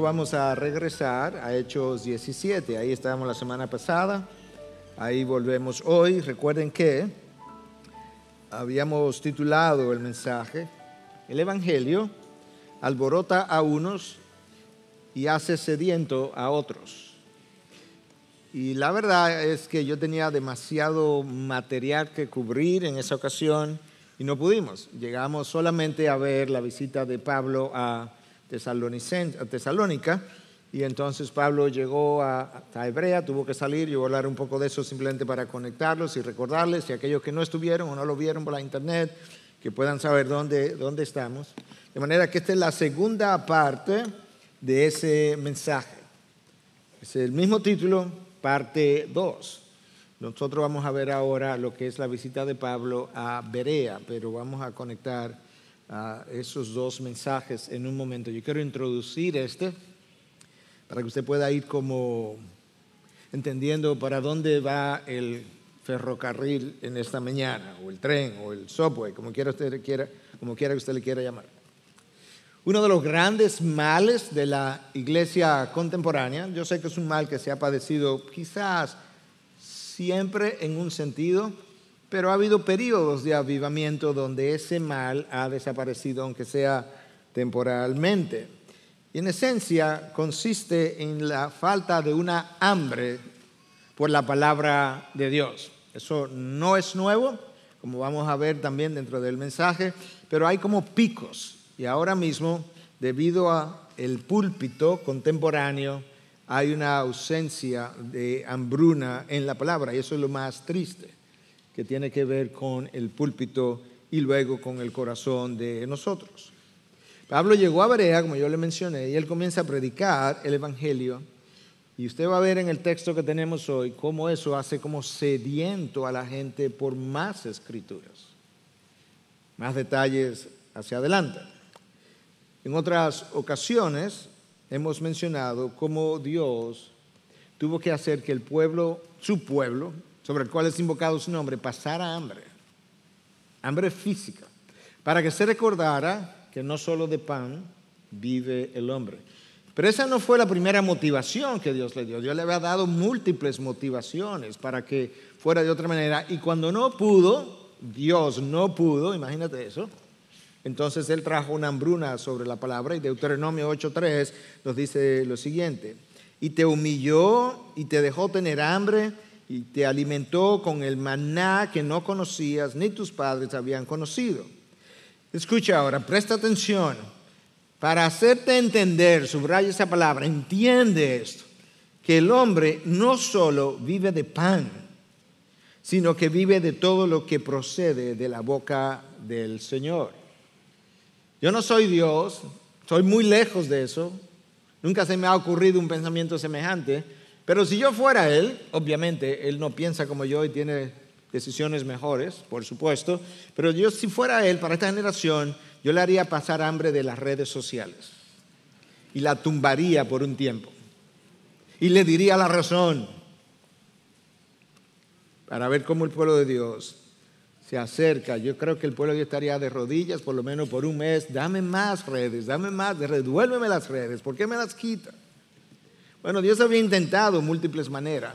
vamos a regresar a Hechos 17. Ahí estábamos la semana pasada. Ahí volvemos hoy. Recuerden que habíamos titulado el mensaje, el Evangelio alborota a unos y hace sediento a otros. Y la verdad es que yo tenía demasiado material que cubrir en esa ocasión y no pudimos. Llegamos solamente a ver la visita de Pablo a eh, Tesalónica, y entonces Pablo llegó a, Hebrea, tuvo que salir, yo voy a hablar un poco de eso simplemente para conectarlos y recordarles, y aquellos que no estuvieron o no lo vieron por la internet, que puedan saber dónde, dónde estamos. De manera que esta es la segunda parte de ese mensaje. Es el mismo título, parte 2. Nosotros vamos a ver ahora lo que es la visita de Pablo a Berea, pero vamos a conectar a esos dos mensajes en un momento. Yo quiero introducir este para que usted pueda ir como entendiendo para dónde va el ferrocarril en esta mañana, o el tren, o el subway, como quiera, usted quiera, como quiera que usted le quiera llamar. Uno de los grandes males de la iglesia contemporánea, yo sé que es un mal que se ha padecido quizás siempre en un sentido, pero ha habido periodos de avivamiento donde ese mal ha desaparecido, aunque sea temporalmente. Y en esencia consiste en la falta de una hambre por la palabra de Dios. Eso no es nuevo, como vamos a ver también dentro del mensaje, pero hay como picos. Y ahora mismo, debido a el púlpito contemporáneo, hay una ausencia de hambruna en la palabra, y eso es lo más triste que tiene que ver con el púlpito y luego con el corazón de nosotros. Pablo llegó a Berea, como yo le mencioné, y él comienza a predicar el Evangelio. Y usted va a ver en el texto que tenemos hoy cómo eso hace como sediento a la gente por más escrituras. Más detalles hacia adelante. En otras ocasiones hemos mencionado cómo Dios tuvo que hacer que el pueblo, su pueblo, sobre el cual es invocado su nombre, a hambre, hambre física, para que se recordara que no solo de pan vive el hombre. Pero esa no fue la primera motivación que Dios le dio. Dios le había dado múltiples motivaciones para que fuera de otra manera. Y cuando no pudo, Dios no pudo, imagínate eso, entonces él trajo una hambruna sobre la palabra y Deuteronomio 8.3 nos dice lo siguiente, y te humilló y te dejó tener hambre y te alimentó con el maná que no conocías ni tus padres habían conocido. Escucha ahora, presta atención. Para hacerte entender, subraya esa palabra, entiende esto, que el hombre no solo vive de pan, sino que vive de todo lo que procede de la boca del Señor. Yo no soy Dios, soy muy lejos de eso, nunca se me ha ocurrido un pensamiento semejante, pero si yo fuera él, obviamente él no piensa como yo y tiene decisiones mejores, por supuesto, pero yo si fuera él para esta generación, yo le haría pasar hambre de las redes sociales y la tumbaría por un tiempo y le diría la razón para ver cómo el pueblo de Dios se acerca. Yo creo que el pueblo de Dios estaría de rodillas por lo menos por un mes. Dame más redes, dame más redes, devuélveme las redes, ¿por qué me las quita? Bueno, Dios había intentado múltiples maneras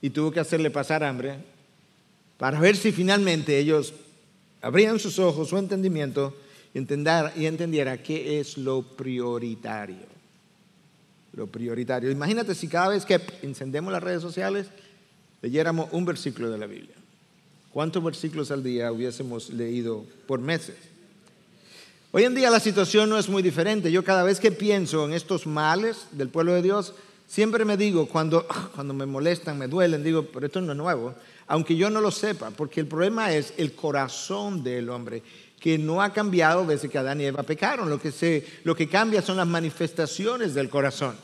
y tuvo que hacerle pasar hambre para ver si finalmente ellos abrían sus ojos, su entendimiento y, entender, y entendiera qué es lo prioritario. Lo prioritario. Imagínate si cada vez que encendemos las redes sociales leyéramos un versículo de la Biblia. ¿Cuántos versículos al día hubiésemos leído por meses? Hoy en día la situación no es muy diferente. Yo cada vez que pienso en estos males del pueblo de Dios, siempre me digo, cuando, cuando me molestan, me duelen, digo, pero esto no es nuevo, aunque yo no lo sepa, porque el problema es el corazón del hombre, que no ha cambiado desde que Adán y Eva pecaron. Lo que, se, lo que cambia son las manifestaciones del corazón.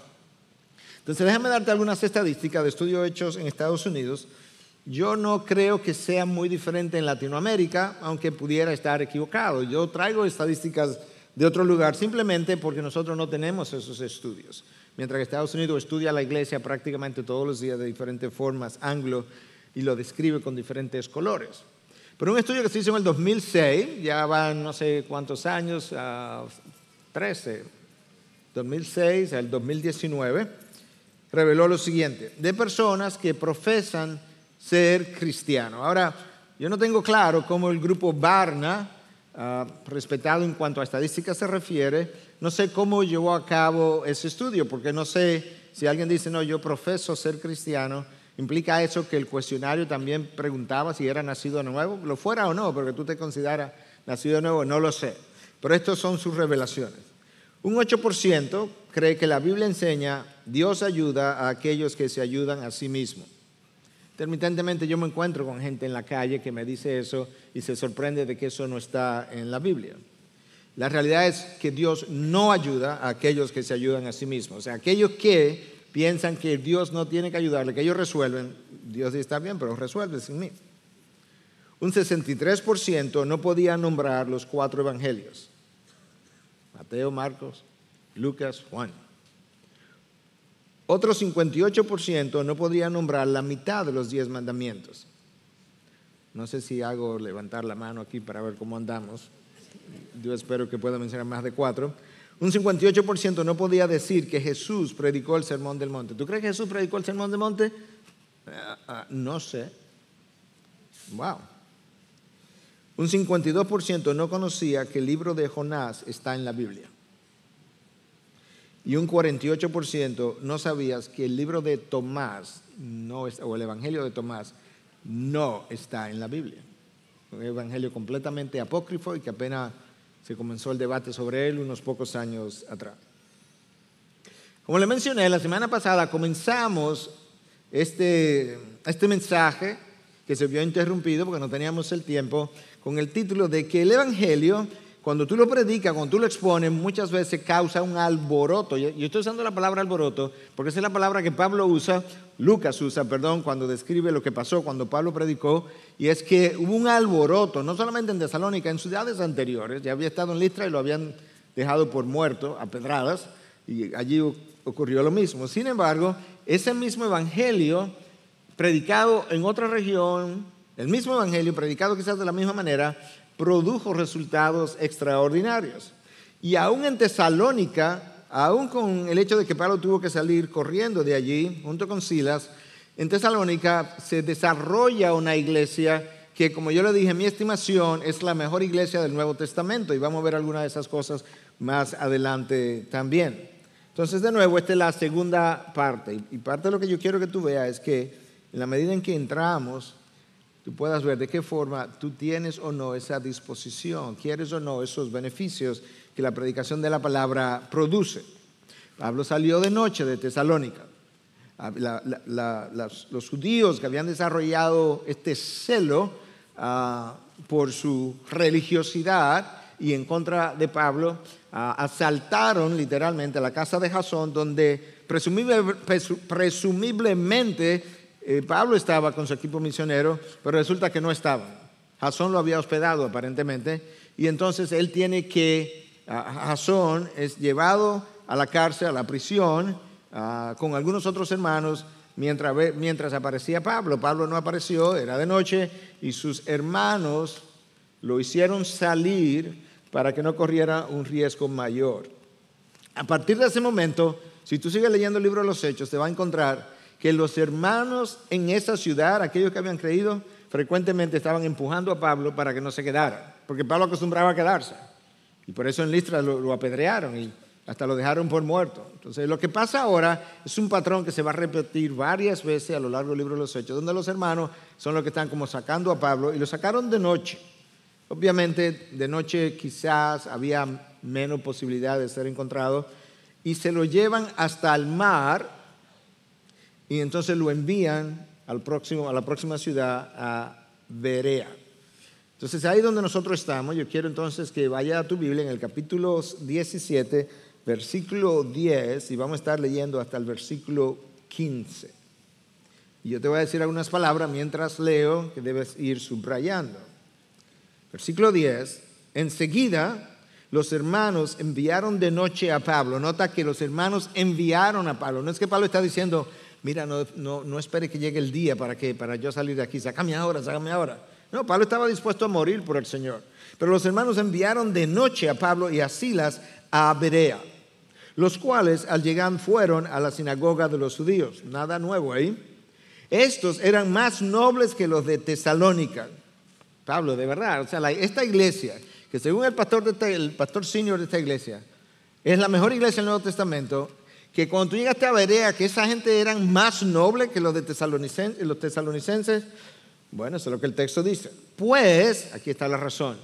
Entonces déjame darte algunas estadísticas de estudios hechos en Estados Unidos yo no creo que sea muy diferente en Latinoamérica, aunque pudiera estar equivocado. Yo traigo estadísticas de otro lugar simplemente porque nosotros no tenemos esos estudios. Mientras que Estados Unidos estudia la iglesia prácticamente todos los días de diferentes formas, anglo, y lo describe con diferentes colores. Pero un estudio que se hizo en el 2006, ya van no sé cuántos años, 13, 2006 al 2019, reveló lo siguiente, de personas que profesan ser cristiano. Ahora, yo no tengo claro cómo el grupo Barna, ah, respetado en cuanto a estadísticas se refiere, no sé cómo llevó a cabo ese estudio, porque no sé si alguien dice, no, yo profeso ser cristiano, implica eso que el cuestionario también preguntaba si era nacido nuevo, lo fuera o no, porque tú te consideras nacido nuevo, no lo sé. Pero estas son sus revelaciones. Un 8% cree que la Biblia enseña, Dios ayuda a aquellos que se ayudan a sí mismos. Intermitentemente yo me encuentro con gente en la calle que me dice eso y se sorprende de que eso no está en la Biblia. La realidad es que Dios no ayuda a aquellos que se ayudan a sí mismos. O sea, aquellos que piensan que Dios no tiene que ayudarle, que ellos resuelven, Dios dice, está bien, pero resuelve sin mí. Un 63% no podía nombrar los cuatro evangelios. Mateo, Marcos, Lucas, Juan. Otro 58% no podía nombrar la mitad de los 10 mandamientos. No sé si hago levantar la mano aquí para ver cómo andamos. Yo espero que pueda mencionar más de cuatro. Un 58% no podía decir que Jesús predicó el Sermón del Monte. ¿Tú crees que Jesús predicó el Sermón del Monte? Ah, ah, no sé. Wow. Un 52% no conocía que el libro de Jonás está en la Biblia y un 48% no sabías que el libro de Tomás no o el Evangelio de Tomás no está en la Biblia. Un evangelio completamente apócrifo y que apenas se comenzó el debate sobre él unos pocos años atrás. Como le mencioné, la semana pasada comenzamos este, este mensaje que se vio interrumpido porque no teníamos el tiempo con el título de que el Evangelio cuando tú lo predicas, cuando tú lo expones, muchas veces causa un alboroto. Yo estoy usando la palabra alboroto porque esa es la palabra que Pablo usa, Lucas usa, perdón, cuando describe lo que pasó cuando Pablo predicó, y es que hubo un alboroto, no solamente en Tesalónica, en ciudades anteriores, ya había estado en Listra y lo habían dejado por muerto a pedradas, y allí ocurrió lo mismo. Sin embargo, ese mismo evangelio predicado en otra región, el mismo evangelio predicado quizás de la misma manera, produjo resultados extraordinarios. Y aún en Tesalónica, aún con el hecho de que Pablo tuvo que salir corriendo de allí junto con Silas, en Tesalónica se desarrolla una iglesia que, como yo le dije, mi estimación es la mejor iglesia del Nuevo Testamento y vamos a ver algunas de esas cosas más adelante también. Entonces, de nuevo, esta es la segunda parte y parte de lo que yo quiero que tú veas es que en la medida en que entramos tú puedas ver de qué forma tú tienes o no esa disposición, quieres o no esos beneficios que la predicación de la palabra produce. Pablo salió de noche de Tesalónica. Ah, los judíos que habían desarrollado este celo ah, por su religiosidad y en contra de Pablo, ah, asaltaron literalmente la casa de Jasón, donde presumiblemente eh, Pablo estaba con su equipo misionero, pero resulta que no estaba. Jasón lo había hospedado aparentemente, y entonces él tiene que, jason es llevado a la cárcel, a la prisión, con algunos otros hermanos, mientras, mientras aparecía Pablo. Pablo no apareció, era de noche, y sus hermanos lo hicieron salir para que no corriera un riesgo mayor. A partir de ese momento, si tú sigues leyendo el libro de los Hechos, te va a encontrar que los hermanos en esa ciudad, aquellos que habían creído, frecuentemente estaban empujando a Pablo para que no se quedara, porque Pablo acostumbraba a quedarse. Y por eso en Listra lo, apedrearon y hasta lo dejaron por muerto. Entonces, lo que pasa ahora es un patrón que se va a repetir varias veces a lo largo del libro de los Hechos, donde los hermanos son los que están como sacando a Pablo y lo sacaron de noche. Obviamente, de noche quizás había menos posibilidad de ser encontrado y se lo llevan hasta el mar y entonces lo envían al próximo, a la próxima ciudad, a Berea. Entonces ahí donde nosotros estamos, yo quiero entonces que vaya a tu Biblia en el capítulo 17, versículo 10, y vamos a estar leyendo hasta el versículo 15. Y yo te voy a decir algunas palabras mientras leo que debes ir subrayando. Versículo 10, enseguida los hermanos enviaron de noche a Pablo. Nota que los hermanos enviaron a Pablo. No es que Pablo está diciendo, mira, no, no, espere que llegue el día para, que, para yo salir de aquí, sácame ahora, sácame ahora. No, Pablo estaba dispuesto a morir por el Señor. Pero los hermanos enviaron de noche a Pablo y a Silas a Berea, los cuales al llegar fueron a la sinagoga de los judíos. Nada nuevo ahí. Estos eran más nobles que los de Tesalónica. Pablo, de verdad, o sea, esta iglesia, que según el pastor, de, el pastor senior de esta iglesia, es la mejor iglesia del Nuevo Testamento, que cuando tú llegaste a Berea, que esa gente eran más nobles que los de tesalonicenses, los tesalonicenses, bueno, eso es lo que el texto dice. Pues, aquí está la razón,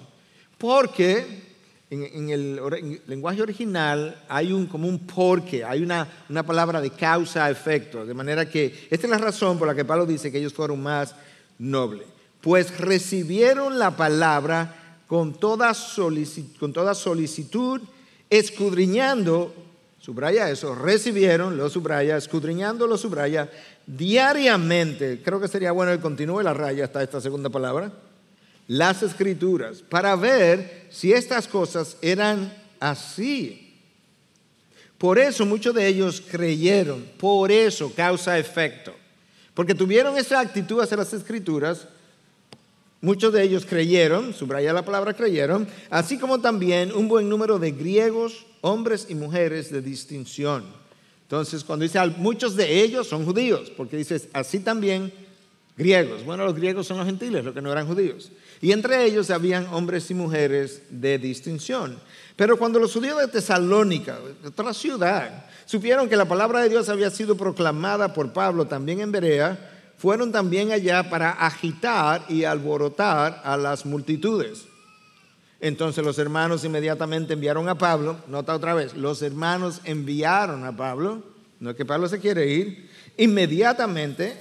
porque en, el, lenguaje original hay un, como un porque, hay una, palabra de causa-efecto, de manera que esta es la razón por la que Pablo dice que ellos fueron más nobles. Pues recibieron la palabra con toda, con toda solicitud, escudriñando Subraya eso, recibieron, los subraya, escudriñando, los subraya, diariamente, creo que sería bueno que continúe la raya hasta esta segunda palabra, las escrituras, para ver si estas cosas eran así. Por eso muchos de ellos creyeron, por eso causa efecto. Porque tuvieron esa actitud hacia las escrituras, muchos de ellos creyeron, subraya la palabra creyeron, así como también un buen número de griegos, hombres y mujeres de distinción. Entonces, cuando dice muchos de ellos son judíos, porque dices así también griegos. Bueno, los griegos son los gentiles, los que no eran judíos. Y entre ellos habían hombres y mujeres de distinción. Pero cuando los judíos de Tesalónica, otra ciudad, supieron que la palabra de Dios había sido proclamada por Pablo también en Berea, fueron también allá para agitar y alborotar a las multitudes. Entonces los hermanos inmediatamente enviaron a Pablo, nota otra vez, los hermanos enviaron a Pablo, no es que Pablo se quiere ir, inmediatamente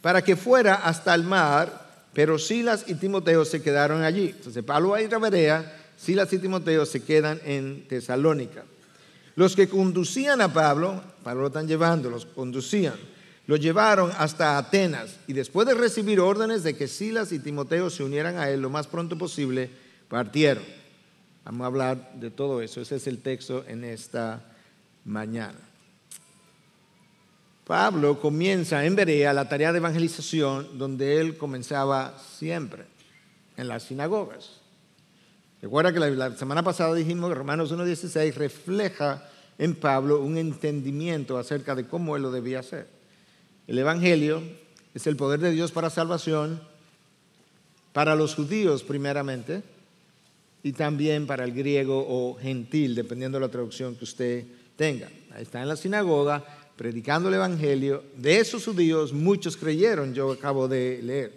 para que fuera hasta el mar, pero Silas y Timoteo se quedaron allí. Entonces Pablo va a Berea, Silas y Timoteo se quedan en Tesalónica. Los que conducían a Pablo, Pablo lo están llevando, los conducían, lo llevaron hasta Atenas y después de recibir órdenes de que Silas y Timoteo se unieran a él lo más pronto posible, partieron. Vamos a hablar de todo eso. Ese es el texto en esta mañana. Pablo comienza en Berea la tarea de evangelización donde él comenzaba siempre, en las sinagogas. Recuerda que la, semana pasada dijimos que Romanos 1.16 refleja en Pablo un entendimiento acerca de cómo él lo debía hacer. El Evangelio es el poder de Dios para salvación, para los judíos primeramente, y también para el griego o gentil, dependiendo de la traducción que usted tenga. Está en la sinagoga predicando el Evangelio. De esos judíos muchos creyeron, yo acabo de leer.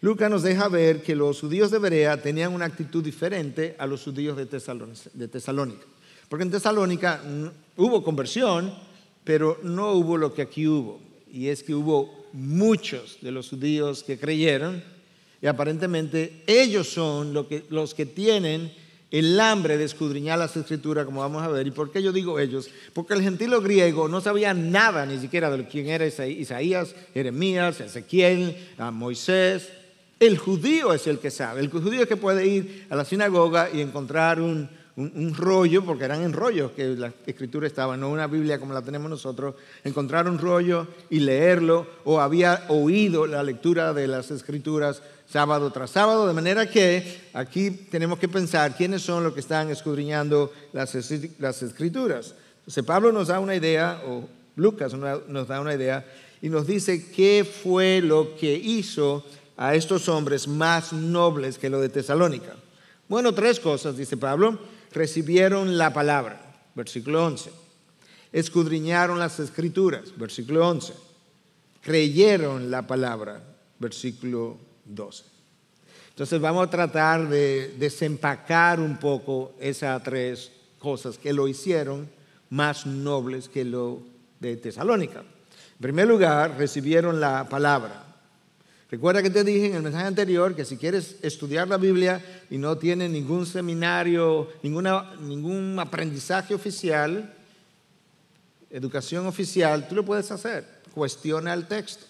Lucas nos deja ver que los judíos de Berea tenían una actitud diferente a los judíos de Tesalónica. Porque en Tesalónica mm, hubo conversión, pero no hubo lo que aquí hubo. Y es que hubo muchos de los judíos que creyeron, y aparentemente ellos son que, los que tienen el hambre de escudriñar las escrituras, como vamos a ver. ¿Y por qué yo digo ellos? Porque el gentilo griego no sabía nada ni siquiera de quién era Isaías, Jeremías, Ezequiel, ah, Moisés. El judío es el que sabe. El judío es que puede ir a la sinagoga y encontrar un, un, rollo, porque eran en rollos que la escritura estaba, no una Biblia como la tenemos nosotros, encontrar un rollo y leerlo, o había oído la lectura de las escrituras sábado tras sábado, de manera que aquí tenemos que pensar quiénes son los que están escudriñando las, escrituras. Entonces Pablo nos da una idea, o Lucas nos da una idea, y nos dice qué fue lo que hizo a estos hombres más nobles que lo de Tesalónica. Bueno, tres cosas, dice Pablo recibieron la palabra, versículo 11. Escudriñaron las escrituras, versículo 11. Creyeron la palabra, versículo 12. Entonces vamos a tratar de desempacar un poco esas tres cosas que lo hicieron más nobles que lo de Tesalónica. En primer lugar, recibieron la palabra. Recuerda que te dije en el mensaje anterior que si quieres estudiar la Biblia y no tienes ningún seminario, ningún aprendizaje oficial, educación oficial, tú lo puedes hacer. Cuestiona el texto.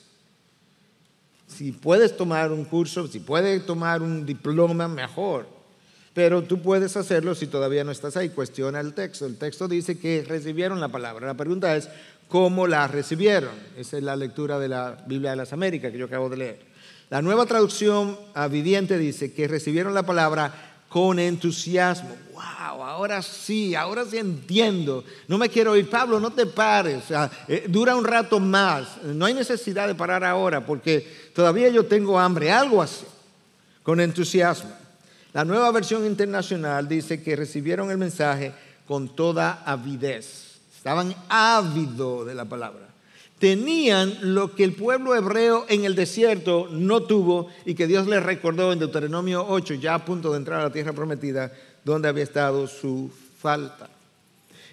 Si puedes tomar un curso, si puedes tomar un diploma, mejor. Pero tú puedes hacerlo si todavía no estás ahí. Cuestiona el texto. El texto dice que recibieron la palabra. La pregunta es, ¿cómo la recibieron? Esa es la lectura de la Biblia de las Américas que yo acabo de leer. La nueva traducción a ah, dice que recibieron la palabra con entusiasmo. Wow, ahora sí, ahora sí entiendo. No me quiero ir, Pablo, no te pares. Ah, eh, dura un rato más. No hay necesidad de parar ahora porque todavía yo tengo hambre, algo así. Con entusiasmo. La nueva versión internacional dice que recibieron el mensaje con toda avidez. Estaban ávidos de la palabra tenían lo que el pueblo hebreo en el desierto no tuvo y que Dios les recordó en Deuteronomio 8, ya a punto de entrar a la tierra prometida, donde había estado su falta.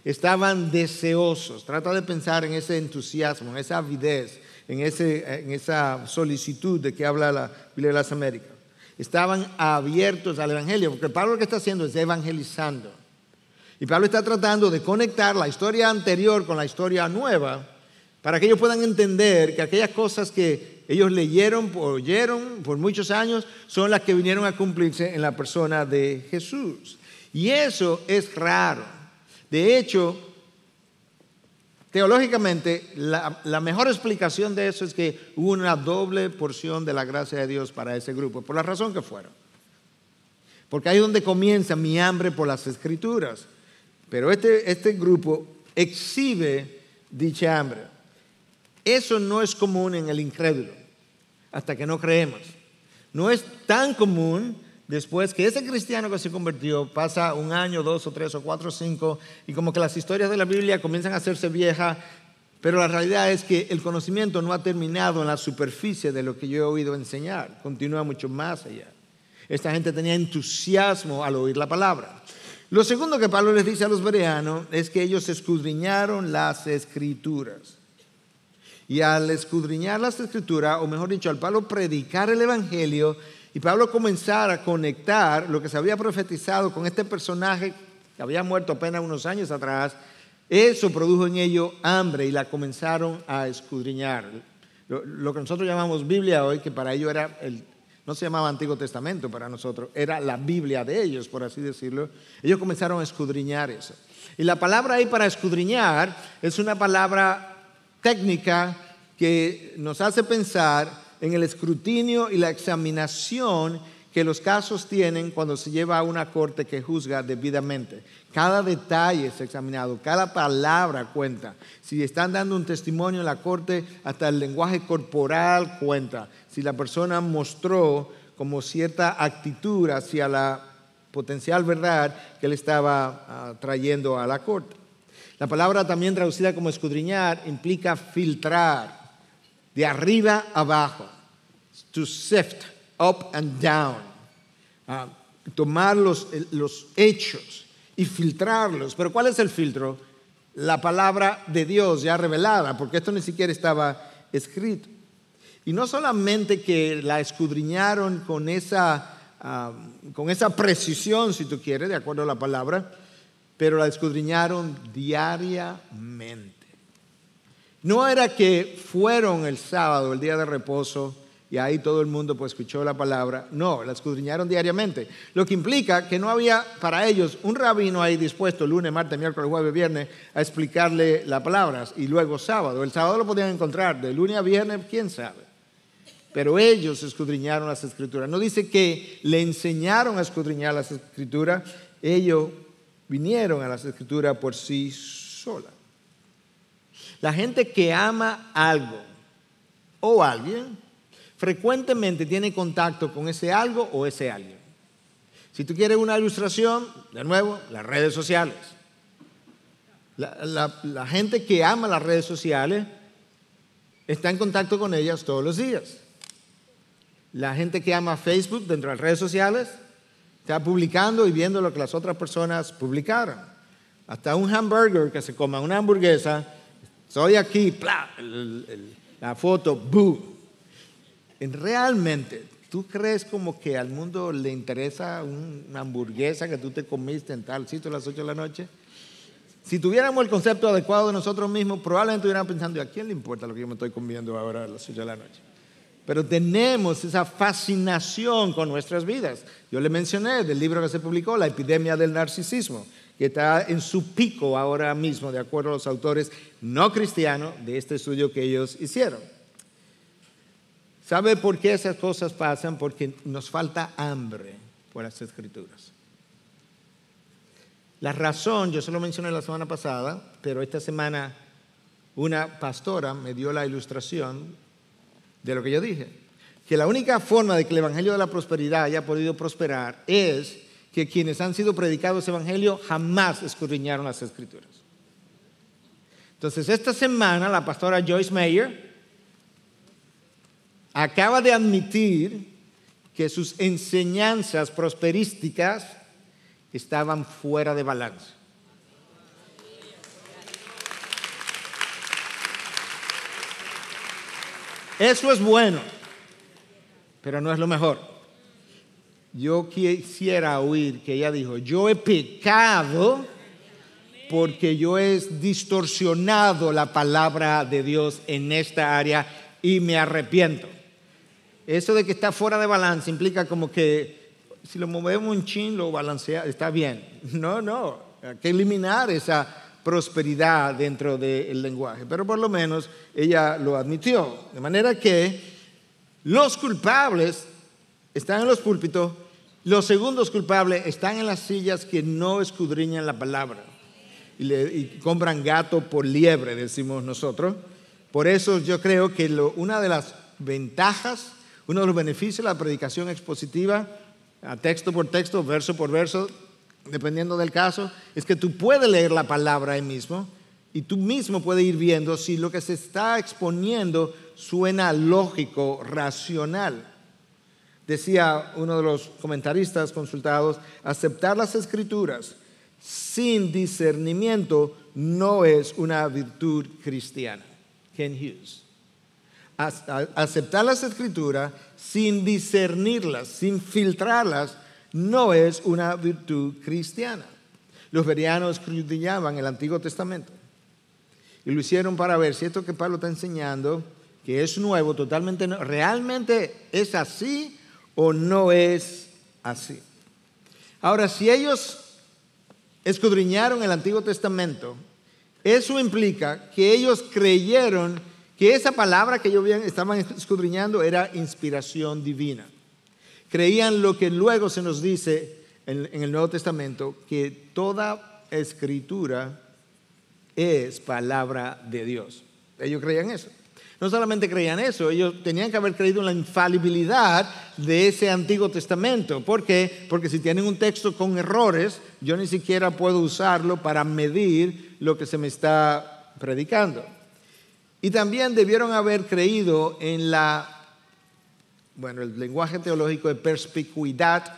Estaban deseosos. Trata de pensar en ese entusiasmo, en esa avidez, en, ese, en esa solicitud de que habla la Biblia de las Américas. Estaban abiertos al Evangelio, porque Pablo lo que está haciendo es evangelizando. Y Pablo está tratando de conectar la historia anterior con la historia nueva para que ellos puedan entender que aquellas cosas que ellos leyeron, oyeron por muchos años, son las que vinieron a cumplirse en la persona de Jesús. Y eso es raro. De hecho, teológicamente, la, mejor explicación de eso es que hubo una doble porción de la gracia de Dios para ese grupo, por la razón que fueron. Porque ahí es donde comienza mi hambre por las escrituras. Pero este, este grupo exhibe dicha hambre. Eso no es común en el incrédulo, hasta que no creemos. No es tan común después que ese cristiano que se convirtió pasa un año, dos o tres o cuatro o cinco, y como que las historias de la Biblia comienzan a hacerse viejas, pero la realidad es que el conocimiento no ha terminado en la superficie de lo que yo he oído enseñar, continúa mucho más allá. Esta gente tenía entusiasmo al oír la palabra. Lo segundo que Pablo les dice a los bereanos es que ellos escudriñaron las escrituras. Y al escudriñar las escrituras, o mejor dicho, al Pablo predicar el Evangelio, y Pablo comenzar a conectar lo que se había profetizado con este personaje que había muerto apenas unos años atrás, eso produjo en ellos hambre y la comenzaron a escudriñar. Lo, que nosotros llamamos Biblia hoy, que para ellos era el, no se llamaba Antiguo Testamento para nosotros, era la Biblia de ellos, por así decirlo. Ellos comenzaron a escudriñar eso. Y la palabra ahí para escudriñar es una palabra técnica que nos hace pensar en el escrutinio y la examinación que los casos tienen cuando se lleva a una corte que juzga debidamente. Cada detalle es examinado, cada palabra cuenta. Si están dando un testimonio en la corte, hasta el lenguaje corporal cuenta. Si la persona mostró como cierta actitud hacia la potencial verdad que le estaba ah, trayendo a la corte. La palabra también traducida como escudriñar implica filtrar de arriba abajo, to sift up and down, ah, tomar los, hechos y filtrarlos. Pero ¿cuál es el filtro? La palabra de Dios ya revelada, porque esto ni siquiera estaba escrito. Y no solamente que la escudriñaron con esa, ah, con esa precisión, si tú quieres, de acuerdo a la palabra, pero la escudriñaron diariamente. No era que fueron el sábado, el día de reposo, y ahí todo el mundo pues escuchó la palabra. No, la escudriñaron diariamente. Lo que implica que no había para ellos un rabino ahí dispuesto lunes, martes, miércoles, jueves, viernes a explicarle las palabras y luego sábado. El sábado lo podían encontrar, de lunes a viernes, quién sabe. Pero ellos escudriñaron las escrituras. No dice que le enseñaron a escudriñar las escrituras, ellos vinieron a las escrituras por sí sola. La gente que ama algo o alguien frecuentemente tiene contacto con ese algo o ese alguien. Si tú quieres una ilustración, de nuevo, las redes sociales. La, la gente que ama las redes sociales está en contacto con ellas todos los días. La gente que ama Facebook dentro de las redes sociales Está publicando y viendo lo que las otras personas publicaron. Hasta un hamburger que se coma una hamburguesa, soy aquí, la foto, ¡boom! Realmente, ¿tú crees como que al mundo le interesa una hamburguesa que tú te comiste en tal sitio a las 8 de la noche? Si tuviéramos el concepto adecuado de nosotros mismos, probablemente estuvieran pensando, ¿a quién le importa lo que yo me estoy comiendo ahora a las 8 de la noche? pero tenemos esa fascinación con nuestras vidas. Yo le mencioné del libro que se publicó, La epidemia del narcisismo, que está en su pico ahora mismo, de acuerdo a los autores no cristianos de este estudio que ellos hicieron. ¿Sabe por qué esas cosas pasan? Porque nos falta hambre por las escrituras. La razón, yo se lo mencioné la semana pasada, pero esta semana una pastora me dio la ilustración de lo que yo dije. Que la única forma de que el Evangelio de la Prosperidad haya podido prosperar es que quienes han sido predicados ese Evangelio jamás escudriñaron las Escrituras. Entonces, esta semana la pastora Joyce Mayer acaba de admitir que sus enseñanzas prosperísticas estaban fuera de balance. Eso es bueno, pero no es lo mejor. Yo quisiera oír que ella dijo, yo he pecado porque yo he distorsionado la palabra de Dios en esta área y me arrepiento. Eso de que está fuera de balance implica como que si lo movemos un chin, lo balancea, está bien. No, no, hay que eliminar esa prosperidad dentro del lenguaje, pero por lo menos ella lo admitió. De manera que los culpables están en los púlpitos, los segundos culpables están en las sillas que no escudriñan la palabra y, compran gato por liebre, decimos nosotros. Por eso yo creo que una de las ventajas, uno de los beneficios de la predicación expositiva, a texto por texto, verso por verso, dependiendo del caso, es que tú puedes leer la palabra ahí mismo y tú mismo puedes ir viendo si lo que se está exponiendo suena lógico, racional. Decía uno de los comentaristas consultados, aceptar las escrituras sin discernimiento no es una virtud cristiana. Ken Hughes. Aceptar las escrituras sin discernirlas, sin filtrarlas, no es una virtud cristiana. Los verianos escudriñaban el Antiguo Testamento y lo hicieron para ver si esto que Pablo está enseñando, que es nuevo, totalmente realmente es así o no es así. Ahora, si ellos escudriñaron el Antiguo Testamento, eso implica que ellos creyeron que esa palabra que ellos estaban escudriñando era inspiración divina creían lo que luego se nos dice en, el Nuevo Testamento, que toda escritura es palabra de Dios. Ellos creían eso. No solamente creían eso, ellos tenían que haber creído en la infalibilidad de ese Antiguo Testamento. ¿Por qué? Porque si tienen un texto con errores, yo ni siquiera puedo usarlo para medir lo que se me está predicando. Y también debieron haber creído en la bueno, el lenguaje teológico de perspicuidad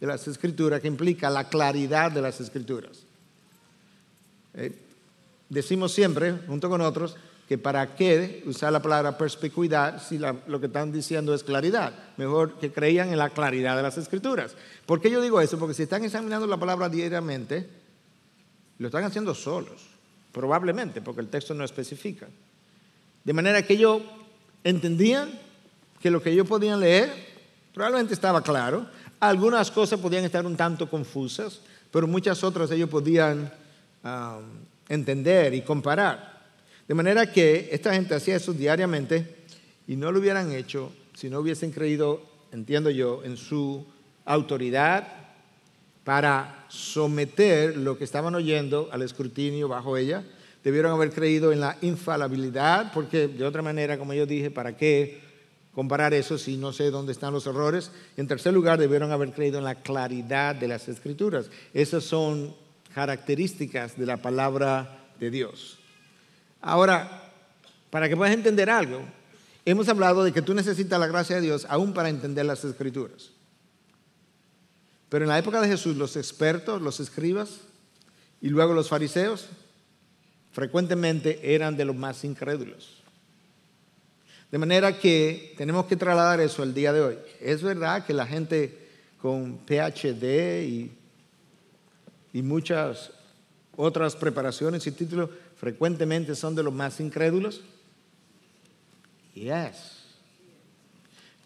de las escrituras, que implica la claridad de las escrituras. Eh, decimos siempre, junto con otros, que para qué usar la palabra perspicuidad si lo que están diciendo es claridad. Mejor que creían en la claridad de las escrituras. ¿Por qué yo digo eso? Porque si están examinando la palabra diariamente, lo están haciendo solos, probablemente, porque el texto no especifica. De manera que ellos entendían que lo que ellos podían leer probablemente estaba claro. Algunas cosas podían estar un tanto confusas, pero muchas otras ellos podían entender y comparar. De manera que esta gente hacía eso diariamente y no lo hubieran hecho si no hubiesen creído, entiendo yo, en su autoridad para someter lo que estaban oyendo al escrutinio bajo ella. Debieron haber creído en la infalibilidad, porque de otra manera, como yo dije, ¿para qué comparar eso si no sé dónde están los errores. En tercer lugar, debieron haber creído en la claridad de las escrituras. Esas son características de la palabra de Dios. Ahora, para que puedas entender algo, hemos hablado de que tú necesitas la gracia de Dios aún para entender las escrituras. Pero en la época de Jesús, los expertos, los escribas y luego los fariseos, frecuentemente eran de los más incrédulos. De manera que tenemos que trasladar eso al día de hoy. Es verdad que la gente con PhD y, muchas otras preparaciones y títulos frecuentemente son de los más incrédulos. Yes.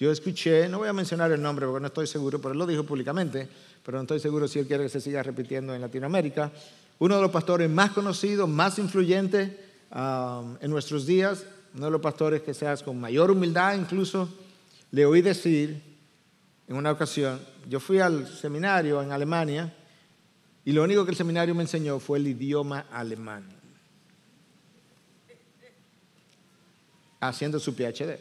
Yo escuché, no voy a mencionar el nombre porque no estoy seguro, pero él lo dijo públicamente, pero no estoy seguro si él quiere que se siga repitiendo en Latinoamérica. Uno de los pastores más conocidos, más influyentes um, en nuestros días, uno de los pastores que seas con mayor humildad incluso, le oí decir en una ocasión, yo fui al seminario en Alemania y lo único que el seminario me enseñó fue el idioma alemán, haciendo su PhD.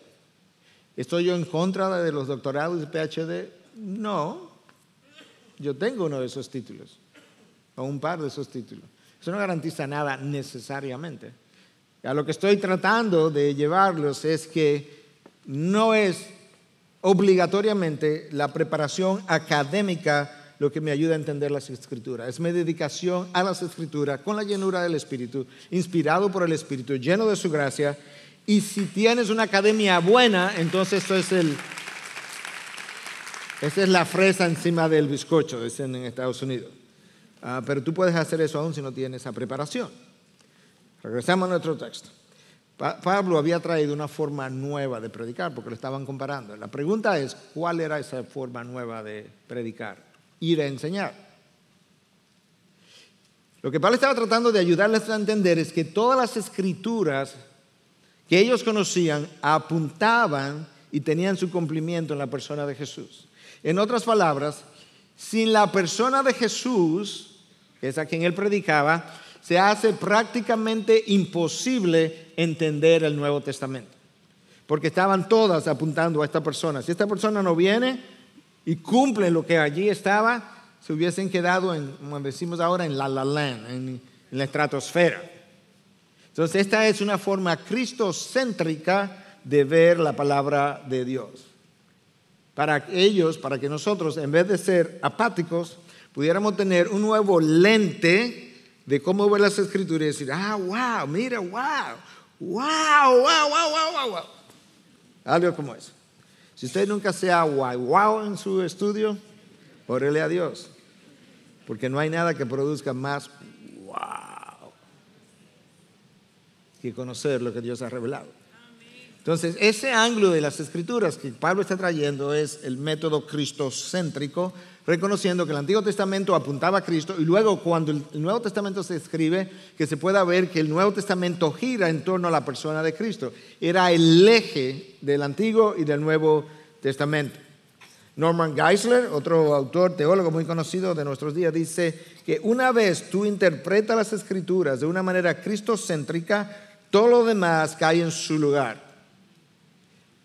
¿Estoy yo en contra de los doctorados de PhD? No, yo tengo uno de esos títulos, o un par de esos títulos. Eso no garantiza nada necesariamente. A lo que estoy tratando de llevarlos es que no es obligatoriamente la preparación académica lo que me ayuda a entender las escrituras. Es mi dedicación a las escrituras con la llenura del Espíritu, inspirado por el Espíritu, lleno de su gracia. Y si tienes una academia buena, entonces esto es el... Esa es la fresa encima del bizcocho, dicen en Estados Unidos. Ah, pero tú puedes hacer eso aún si no tienes esa preparación. Regresamos a nuestro texto. Pablo había traído una forma nueva de predicar porque lo estaban comparando. La pregunta es, ¿cuál era esa forma nueva de predicar? Ir a enseñar. Lo que Pablo estaba tratando de ayudarles a entender es que todas las escrituras que ellos conocían apuntaban y tenían su cumplimiento en la persona de Jesús. En otras palabras, sin la persona de Jesús, que es a quien él predicaba, se hace prácticamente imposible entender el Nuevo Testamento. Porque estaban todas apuntando a esta persona. Si esta persona no viene y cumple lo que allí estaba, se hubiesen quedado, en, como decimos ahora, en la la en, en la estratosfera. Entonces, esta es una forma cristocéntrica de ver la palabra de Dios. Para ellos, para que nosotros, en vez de ser apáticos, pudiéramos tener un nuevo lente de cómo ver las escrituras y decir, ah, wow, mira, wow, wow, wow, wow, wow, wow. Algo como eso. Si usted nunca sea wow, wow en su estudio, órele a Dios, porque no hay nada que produzca más wow que conocer lo que Dios ha revelado. Entonces, ese ángulo de las escrituras que Pablo está trayendo es el método cristocéntrico, reconociendo que el Antiguo Testamento apuntaba a Cristo y luego cuando el Nuevo Testamento se escribe, que se pueda ver que el Nuevo Testamento gira en torno a la persona de Cristo. Era el eje del Antiguo y del Nuevo Testamento. Norman Geisler, otro autor teólogo muy conocido de nuestros días, dice que una vez tú interpretas las escrituras de una manera cristocéntrica, todo lo demás cae en su lugar.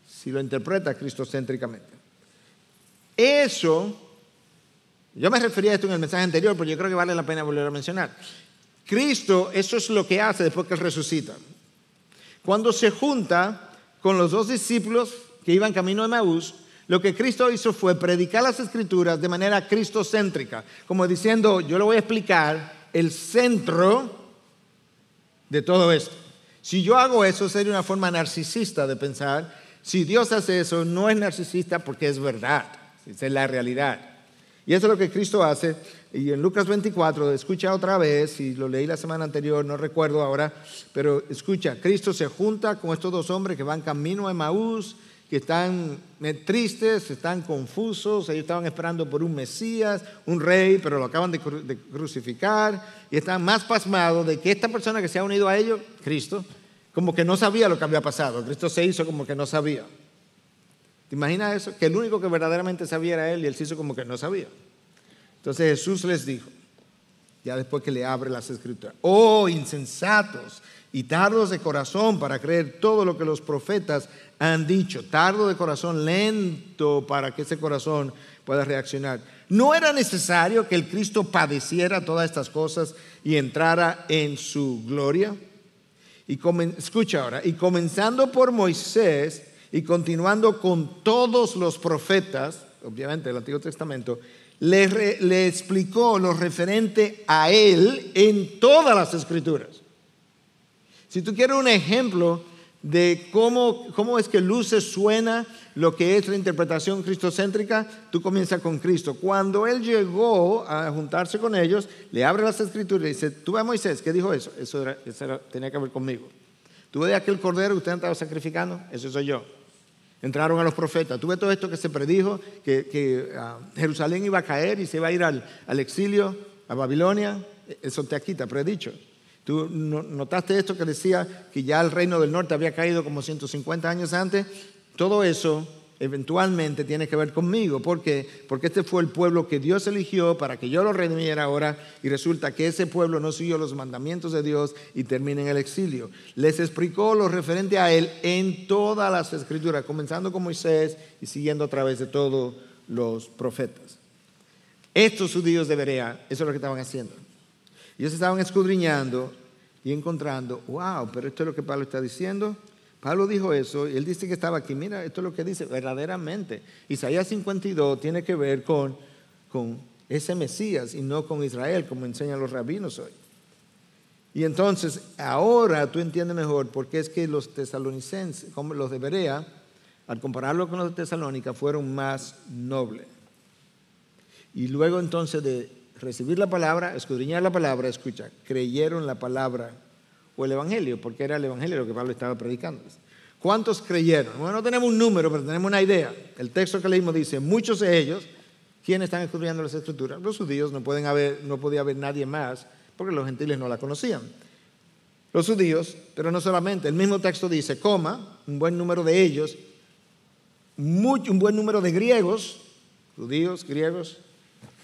Si lo interpreta cristocéntricamente. Eso yo me refería a esto en el mensaje anterior, pero yo creo que vale la pena volver a mencionar. Cristo, eso es lo que hace después que resucita. Cuando se junta con los dos discípulos que iban camino de Maús, lo que Cristo hizo fue predicar las escrituras de manera cristocéntrica, como diciendo, yo le voy a explicar el centro de todo esto. Si yo hago eso, sería una forma narcisista de pensar, si Dios hace eso, no es narcisista porque es verdad, es la realidad. Y eso es lo que Cristo hace. Y en Lucas 24, escucha otra vez, y lo leí la semana anterior, no recuerdo ahora, pero escucha, Cristo se junta con estos dos hombres que van camino a Maús, que están eh, tristes, están confusos, ellos estaban esperando por un Mesías, un rey, pero lo acaban de crucificar, y están más pasmados de que esta persona que se ha unido a ellos, Cristo, como que no sabía lo que había pasado, Cristo se hizo como que no sabía. ¿Te imaginas eso? Que el único que verdaderamente sabía era él y él se hizo como que no sabía. Entonces Jesús les dijo, ya después que le abre las escrituras, oh insensatos y tardos de corazón para creer todo lo que los profetas han dicho, tardo de corazón, lento para que ese corazón pueda reaccionar. No era necesario que el Cristo padeciera todas estas cosas y entrara en su gloria. Y escucha ahora, y comenzando por Moisés y continuando con todos los profetas, obviamente del Antiguo Testamento, le, explicó lo referente a él en todas las escrituras. Si tú quieres un ejemplo de cómo, cómo es que luce, suena lo que es la interpretación cristocéntrica, tú comienzas con Cristo. Cuando él llegó a juntarse con ellos, le abre las escrituras y dice, tú ves Moisés, ¿qué dijo eso? Eso, era, tenía que ver conmigo. Tú ves aquel cordero que usted estado sacrificando, eso soy yo entraron a los profetas. Tuve todo esto que se predijo, que, ah, Jerusalén iba a caer y se iba a ir al, al exilio, a Babilonia. Eso te quita, predicho. Tú notaste esto que decía que ya el reino del norte había caído como 150 años antes. Todo eso eventualmente tiene que ver conmigo. ¿Por Porque este fue el pueblo que Dios eligió para que yo lo redimiera ahora y resulta que ese pueblo no siguió los mandamientos de Dios y termina en el exilio. Les explicó lo referente a él en todas las escrituras, comenzando con Moisés y siguiendo a través de todos los profetas. Estos judíos de Berea, eso es lo que estaban haciendo. Ellos estaban escudriñando y encontrando, wow, pero esto es lo que Pablo está diciendo Pablo dijo eso, y él dice que estaba aquí. Mira, esto es lo que dice, verdaderamente. Isaías 52 tiene que ver con, con ese Mesías y no con Israel, como enseñan los rabinos hoy. Y entonces, ahora tú entiendes mejor por qué es que los tesalonicenses, como los de Berea, al compararlo con los de Tesalónica, fueron más nobles. Y luego entonces de recibir la palabra, escudriñar la palabra, escucha, creyeron la palabra o el Evangelio, porque era el Evangelio lo que Pablo estaba predicando. ¿Cuántos creyeron? Bueno, no tenemos un número, pero tenemos una idea. El texto que leímos dice, muchos de ellos, ¿quiénes están estudiando las estructuras? Los judíos, no, pueden haber, no podía haber nadie más, porque los gentiles no la conocían. Los judíos, pero no solamente, el mismo texto dice, coma, un buen número de ellos, un buen número de griegos, judíos, griegos,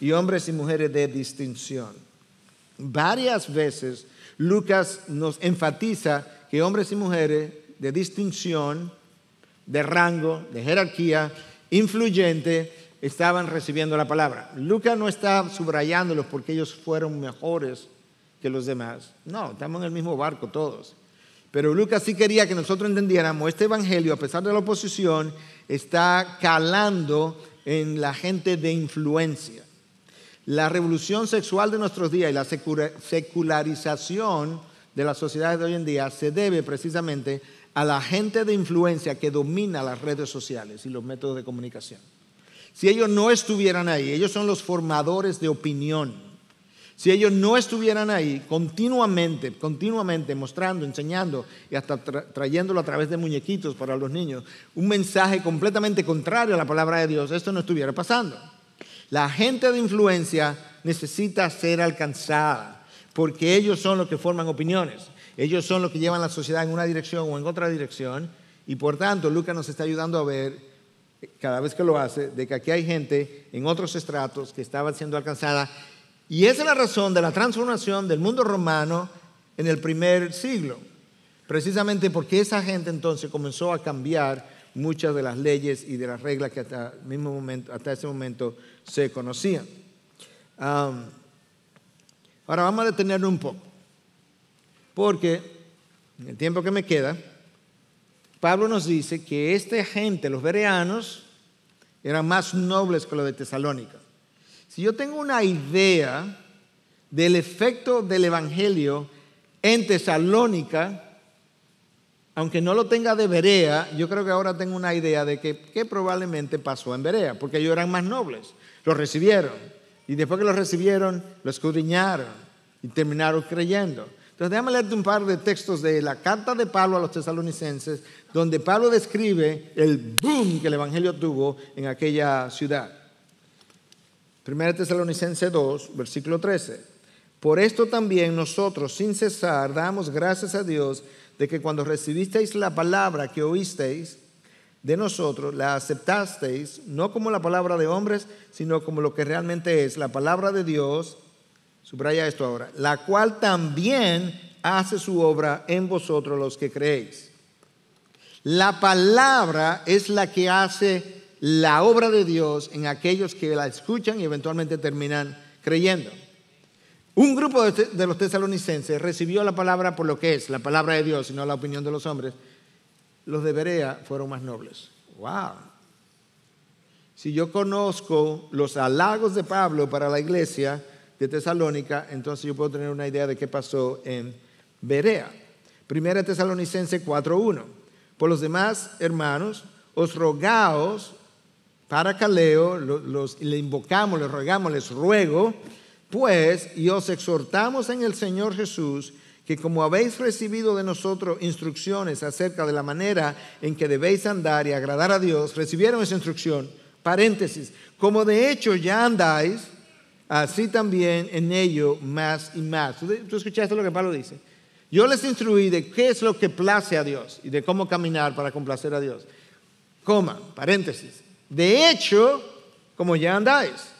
y hombres y mujeres de distinción. Varias veces Lucas nos enfatiza que hombres y mujeres de distinción, de rango, de jerarquía, influyente, estaban recibiendo la palabra. Lucas no está subrayándolos porque ellos fueron mejores que los demás. No, estamos en el mismo barco todos. Pero Lucas sí quería que nosotros entendiéramos, este Evangelio, a pesar de la oposición, está calando en la gente de influencia. La revolución sexual de nuestros días y la secularización de las sociedades de hoy en día se debe precisamente a la gente de influencia que domina las redes sociales y los métodos de comunicación. Si ellos no estuvieran ahí, ellos son los formadores de opinión. Si ellos no estuvieran ahí continuamente, continuamente mostrando, enseñando y hasta trayéndolo a través de muñequitos para los niños, un mensaje completamente contrario a la palabra de Dios, esto no estuviera pasando. La gente de influencia necesita ser alcanzada, porque ellos son los que forman opiniones, ellos son los que llevan la sociedad en una dirección o en otra dirección, y por tanto Lucas nos está ayudando a ver cada vez que lo hace, de que aquí hay gente en otros estratos que estaba siendo alcanzada. Y esa es la razón de la transformación del mundo romano en el primer siglo. Precisamente porque esa gente entonces comenzó a cambiar muchas de las leyes y de las reglas que hasta, mismo momento, hasta ese momento se conocían. ahora vamos a detenernos un poco, porque en el tiempo que me queda, Pablo nos dice que esta gente, los bereanos, eran más nobles que los de Tesalónica. Si yo tengo una idea del efecto del Evangelio en Tesalónica, aunque no lo tenga de Berea, yo creo que ahora tengo una idea de que, probablemente pasó en Berea, porque ellos eran más nobles. Lo recibieron. Y después que lo recibieron, lo escudriñaron y terminaron creyendo. Entonces, déjame leerte un par de textos de la carta de Pablo a los tesalonicenses, donde Pablo describe el boom que el Evangelio tuvo en aquella ciudad. Primera Tesalonicense 2, versículo 13. Por esto también nosotros, sin cesar, damos gracias a Dios de que cuando recibisteis la palabra que oísteis, de nosotros, la aceptasteis no como la palabra de hombres, sino como lo que realmente es la palabra de Dios, subraya esto ahora, la cual también hace su obra en vosotros los que creéis. La palabra es la que hace la obra de Dios en aquellos que la escuchan y eventualmente terminan creyendo. Un grupo de los tesalonicenses recibió la palabra por lo que es, la palabra de Dios y no la opinión de los hombres los de Berea fueron más nobles. ¡Wow! Si yo conozco los halagos de Pablo para la iglesia de Tesalónica, entonces yo puedo tener una idea de qué pasó en Berea. Primera Tesalonicense 4.1. Por los demás, hermanos, os rogaos para Caleo, los, le invocamos, le rogamos, les ruego, pues, y os exhortamos en el Señor Jesús, que como habéis recibido de nosotros instrucciones acerca de la manera en que debéis andar y agradar a Dios, recibieron esa instrucción, paréntesis, como de hecho ya andáis, así también en ello más y más. ¿Tú escuchaste lo que Pablo dice? Yo les instruí de qué es lo que place a Dios y de cómo caminar para complacer a Dios. Coma, paréntesis. De hecho, como ya andáis.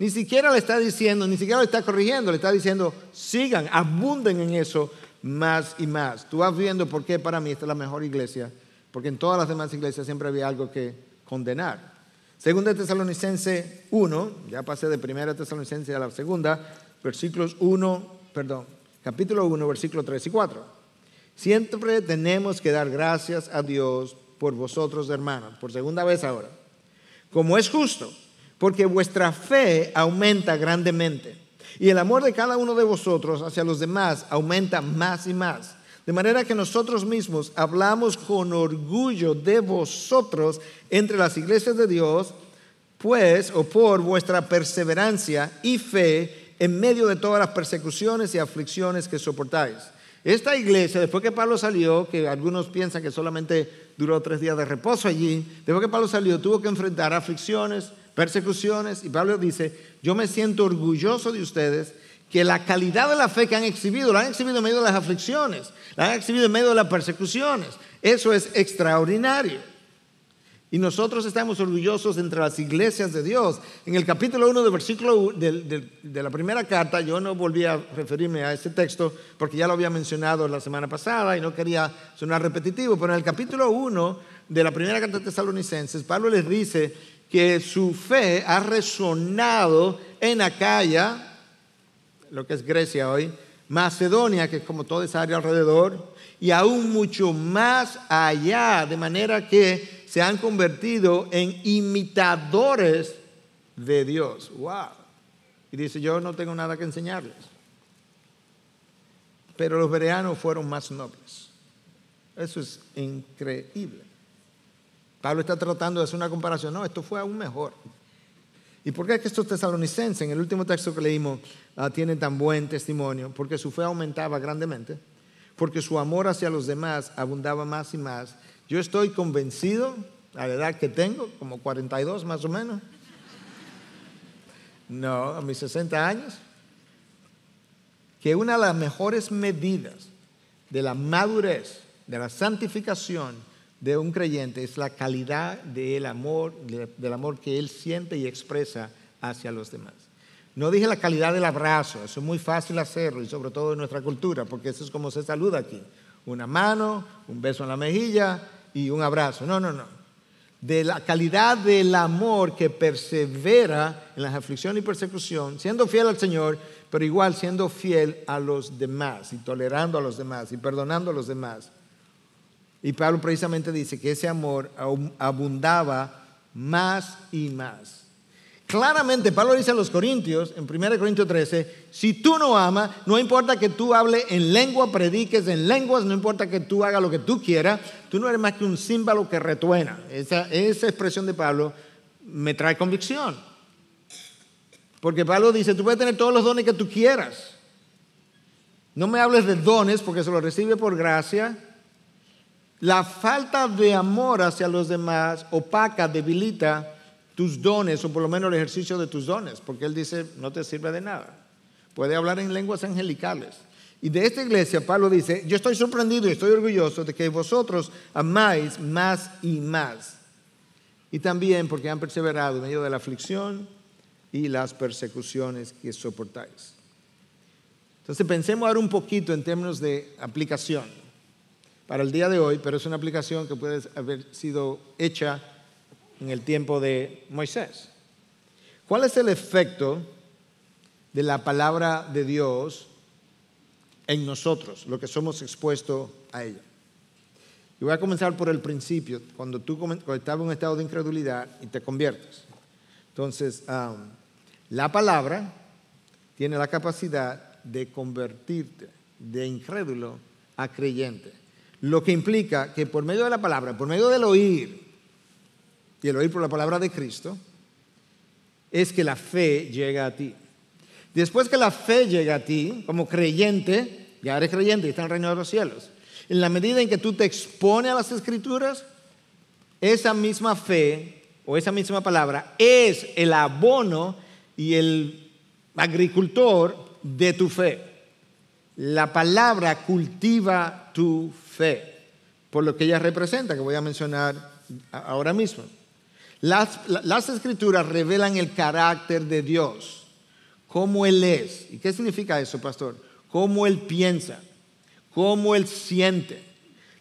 Ni siquiera le está diciendo, ni siquiera le está corrigiendo, le está diciendo, sigan, abunden en eso más y más. Tú vas viendo por qué para mí esta es la mejor iglesia, porque en todas las demás iglesias siempre había algo que condenar. Segunda Tesalonicense 1, ya pasé de primera Tesalonicense a la segunda, versículos 1, perdón, capítulo 1, versículos 3 y 4. Siempre tenemos que dar gracias a Dios por vosotros, hermanos, por segunda vez ahora, como es justo porque vuestra fe aumenta grandemente. Y el amor de cada uno de vosotros hacia los demás aumenta más y más. De manera que nosotros mismos hablamos con orgullo de vosotros entre las iglesias de Dios, pues o por vuestra perseverancia y fe en medio de todas las persecuciones y aflicciones que soportáis. Esta iglesia, después que Pablo salió, que algunos piensan que solamente duró tres días de reposo allí, después que Pablo salió tuvo que enfrentar aflicciones, persecuciones. Y Pablo dice, yo me siento orgulloso de ustedes que la calidad de la fe que han exhibido, la han exhibido en medio de las aflicciones, la han exhibido en medio de las persecuciones. Eso es extraordinario. Y nosotros estamos orgullosos entre las iglesias de Dios. En el capítulo 1 del versículo de, la primera carta, yo no volví a referirme a este texto porque ya lo había mencionado la semana pasada y no quería sonar repetitivo, pero en el capítulo 1 de la primera carta de Tesalonicenses, Pablo les dice que su fe ha resonado en Acaya, lo que es Grecia hoy, Macedonia, que es como toda esa área alrededor, y aún mucho más allá, de manera que se han convertido en imitadores de Dios. ¡Wow! Y dice, yo no tengo nada que enseñarles. Pero los bereanos fueron más nobles. Eso es increíble. Pablo está tratando de hacer una comparación. No, esto fue aún mejor. ¿Y por qué es que estos tesalonicenses, en el último texto que leímos, ah, tienen tan buen testimonio? Porque su fe aumentaba grandemente, porque su amor hacia los demás abundaba más y más. Yo estoy convencido, a la edad que tengo, como 42 más o menos, no, a mis 60 años, que una de las mejores medidas de la madurez, de la santificación, de un creyente es la calidad del amor, del amor que él siente y expresa hacia los demás. No dije la calidad del abrazo, eso es muy fácil hacerlo y sobre todo en nuestra cultura, porque eso es como se saluda aquí. Una mano, un beso en la mejilla y un abrazo. No, no, no. De la calidad del amor que persevera en las aflicción y persecución, siendo fiel al Señor, pero igual siendo fiel a los demás y tolerando a los demás y perdonando a los demás y Pablo precisamente dice que ese amor abundaba más y más. Claramente, Pablo dice a los Corintios, en 1 Corintios 13, si tú no amas, no importa que tú hable en lengua, prediques en lenguas, no importa que tú hagas lo que tú quieras, tú no eres más que un símbolo que retuena. Esa, esa expresión de Pablo me trae convicción. Porque Pablo dice, tú puedes tener todos los dones que tú quieras. No me hables de dones porque se los recibe por gracia la falta de amor hacia los demás opaca, debilita tus dones, o por lo menos el ejercicio de tus dones, porque Él dice, no te sirve de nada. Puede hablar en lenguas angelicales. Y de esta iglesia, Pablo dice, yo estoy sorprendido y estoy orgulloso de que vosotros amáis más y más. Y también porque han perseverado en medio de la aflicción y las persecuciones que soportáis. Entonces pensemos ahora un poquito en términos de aplicación para el día de hoy, pero es una aplicación que puede haber sido hecha en el tiempo de Moisés. ¿Cuál es el efecto de la palabra de Dios en nosotros, lo que somos expuestos a ella? Y voy a comenzar por el principio, cuando tú estabas en un estado de incredulidad y te conviertes. Entonces, la palabra tiene la capacidad de convertirte de incrédulo a creyente. Lo que implica que por medio de la palabra, por medio del oír, y el oír por la palabra de Cristo, es que la fe llega a ti. Después que la fe llega a ti, como creyente, ya eres creyente y está en el reino de los cielos. En la medida en que tú te expones a las escrituras, esa misma fe o esa misma palabra es el abono y el agricultor de tu fe. La palabra cultiva tu fe por lo que ella representa, que voy a mencionar ahora mismo. Las, las escrituras revelan el carácter de Dios, cómo Él es. ¿Y qué significa eso, pastor? Cómo Él piensa, cómo Él siente,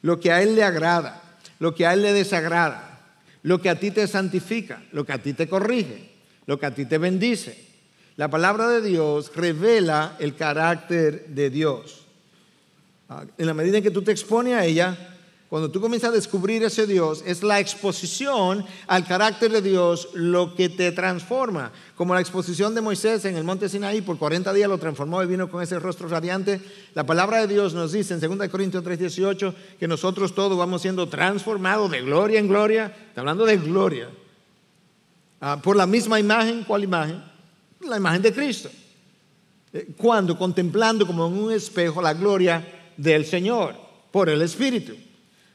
lo que a Él le agrada, lo que a Él le desagrada, lo que a ti te santifica, lo que a ti te corrige, lo que a ti te bendice. La palabra de Dios revela el carácter de Dios. Ah, en la medida en que tú te expones a ella, cuando tú comienzas a descubrir ese Dios, es la exposición al carácter de Dios lo que te transforma. Como la exposición de Moisés en el monte Sinaí, por 40 días lo transformó y vino con ese rostro radiante. La palabra de Dios nos dice en 2 Corintios 3:18 que nosotros todos vamos siendo transformados de gloria en gloria. Está hablando de gloria. Ah, por la misma imagen, ¿cuál imagen? La imagen de Cristo. Eh, cuando contemplando como en un espejo la gloria del Señor por el Espíritu.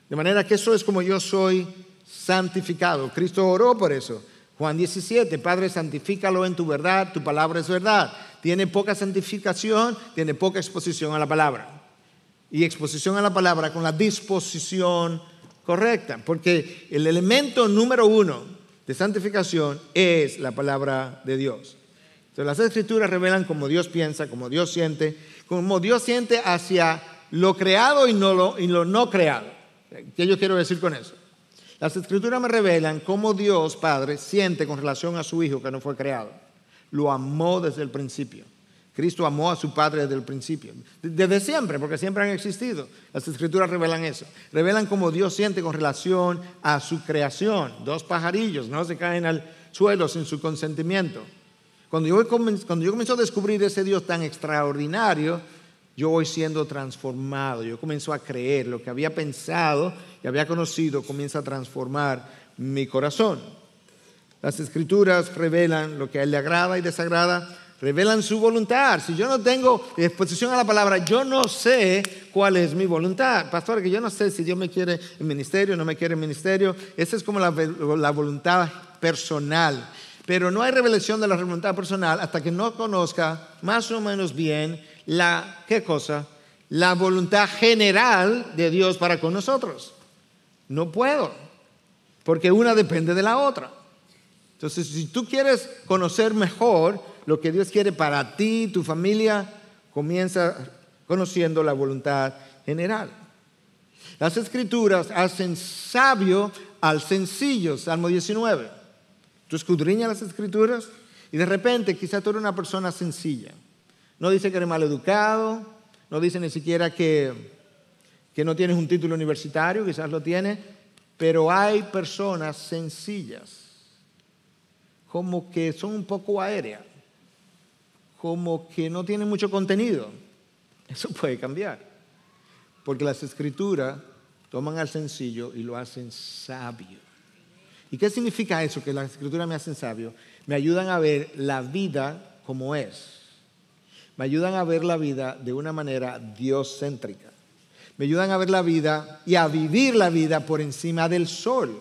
De manera que eso es como yo soy santificado. Cristo oró por eso. Juan 17, Padre, santifícalo en tu verdad, tu palabra es verdad. Tiene poca santificación, tiene poca exposición a la palabra. Y exposición a la palabra con la disposición correcta, porque el elemento número uno de santificación es la palabra de Dios. Entonces las escrituras revelan cómo Dios piensa, cómo Dios siente, cómo Dios siente hacia lo creado y, no lo, lo no creado. ¿Qué yo quiero decir con eso? Las escrituras me revelan cómo Dios Padre siente con relación a su Hijo que no fue creado. Lo amó desde el principio. Cristo amó a su Padre desde el principio, desde siempre, porque siempre han existido. Las escrituras revelan eso. Revelan cómo Dios siente con relación a su creación. Dos pajarillos no se caen al suelo sin su consentimiento. Cuando yo, cuando yo comencé a descubrir ese Dios tan extraordinario, yo voy siendo transformado. Yo comienzo a creer lo que había pensado y había conocido, comienza a transformar mi corazón. Las escrituras revelan lo que a él le agrada y desagrada, revelan su voluntad. Si yo no tengo exposición a la palabra, yo no sé cuál es mi voluntad. Pastor, que yo no sé si Dios me quiere en ministerio, o no me quiere en ministerio. Esa es como la voluntad personal. Pero no hay revelación de la voluntad personal hasta que no conozca más o menos bien la, ¿qué cosa? La voluntad general de Dios para con nosotros. No puedo, porque una depende de la otra. Entonces, si tú quieres conocer mejor lo que Dios quiere para ti, tu familia, comienza conociendo la voluntad general. Las escrituras hacen sabio al sencillo, Salmo 19. Tú escudriñas las escrituras y de repente quizá tú eres una persona sencilla. No dice que eres mal educado, no dice ni siquiera que, que no tienes un título universitario, quizás lo tienes, pero hay personas sencillas, como que son un poco aéreas, como que no tienen mucho contenido. Eso puede cambiar, porque las escrituras toman al sencillo y lo hacen sabio. ¿Y qué significa eso? Que las escrituras me hacen sabio. Me ayudan a ver la vida como es me ayudan a ver la vida de una manera dioscéntrica. Me ayudan a ver la vida y a vivir la vida por encima del sol.